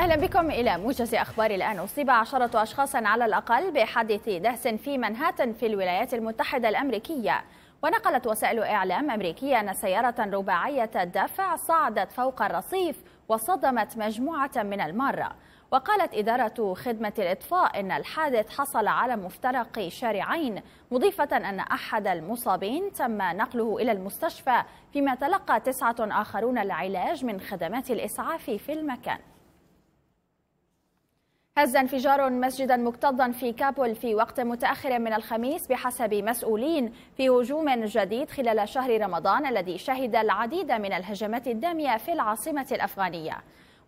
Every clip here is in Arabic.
أهلا بكم إلى موجز أخبار الآن أصيب عشرة أشخاص على الأقل بحادث دهس في منهاتن في الولايات المتحدة الأمريكية ونقلت وسائل إعلام أمريكية أن سيارة رباعية الدفع صعدت فوق الرصيف وصدمت مجموعة من المارة وقالت إدارة خدمة الإطفاء أن الحادث حصل على مفترق شارعين مضيفة أن أحد المصابين تم نقله إلى المستشفى فيما تلقى تسعة آخرون العلاج من خدمات الإسعاف في المكان هز انفجار مسجدا مكتظا في كابول في وقت متأخر من الخميس بحسب مسؤولين في هجوم جديد خلال شهر رمضان الذي شهد العديد من الهجمات الدامية في العاصمة الأفغانية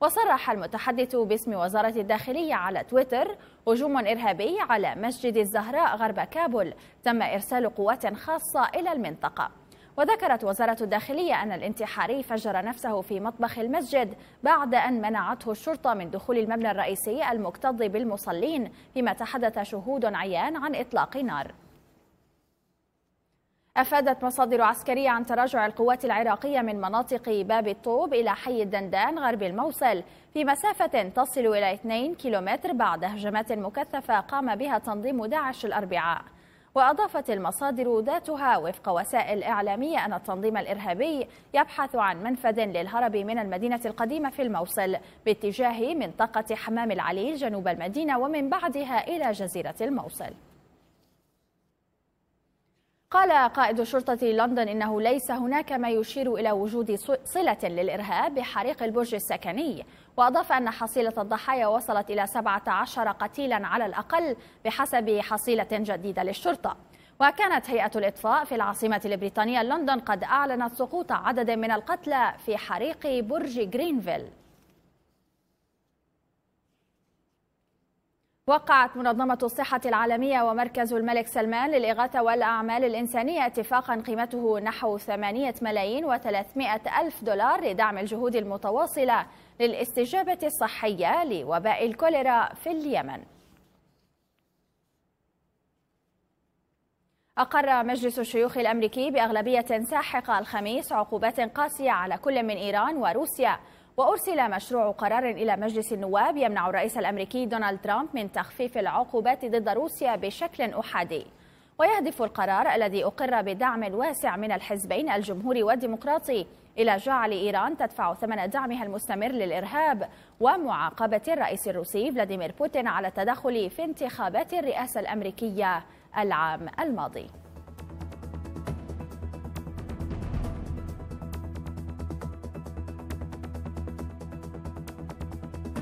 وصرح المتحدث باسم وزارة الداخلية على تويتر هجوم إرهابي على مسجد الزهراء غرب كابول تم إرسال قوات خاصة إلى المنطقة وذكرت وزارة الداخلية أن الانتحاري فجر نفسه في مطبخ المسجد بعد أن منعته الشرطة من دخول المبنى الرئيسي المكتظ بالمصلين فيما تحدث شهود عيان عن إطلاق نار أفادت مصادر عسكرية عن تراجع القوات العراقية من مناطق باب الطوب إلى حي الدندان غرب الموصل في مسافة تصل إلى 2 كيلومتر بعد هجمات مكثفة قام بها تنظيم داعش الأربعاء وأضافت المصادر ذاتها وفق وسائل إعلامية أن التنظيم الإرهابي يبحث عن منفذ للهرب من المدينة القديمة في الموصل باتجاه منطقة حمام العليل جنوب المدينة ومن بعدها إلى جزيرة الموصل قال قائد شرطة لندن إنه ليس هناك ما يشير إلى وجود صلة للإرهاب بحريق البرج السكني وأضاف أن حصيلة الضحايا وصلت إلى 17 قتيلا على الأقل بحسب حصيلة جديدة للشرطة وكانت هيئة الإطفاء في العاصمة البريطانية لندن قد أعلنت سقوط عدد من القتلى في حريق برج جرينفيل وقعت منظمة الصحة العالمية ومركز الملك سلمان للإغاثة والأعمال الإنسانية اتفاقا قيمته نحو 8 ملايين و300 ألف دولار لدعم الجهود المتواصلة للاستجابة الصحية لوباء الكوليرا في اليمن أقر مجلس الشيوخ الأمريكي بأغلبية ساحقة الخميس عقوبات قاسية على كل من إيران وروسيا وأرسل مشروع قرار إلى مجلس النواب يمنع الرئيس الأمريكي دونالد ترامب من تخفيف العقوبات ضد روسيا بشكل أحادي ويهدف القرار الذي أقر بدعم واسع من الحزبين الجمهوري والديمقراطي إلى جعل إيران تدفع ثمن دعمها المستمر للإرهاب ومعاقبة الرئيس الروسي فلاديمير بوتين على التدخل في انتخابات الرئاسة الأمريكية العام الماضي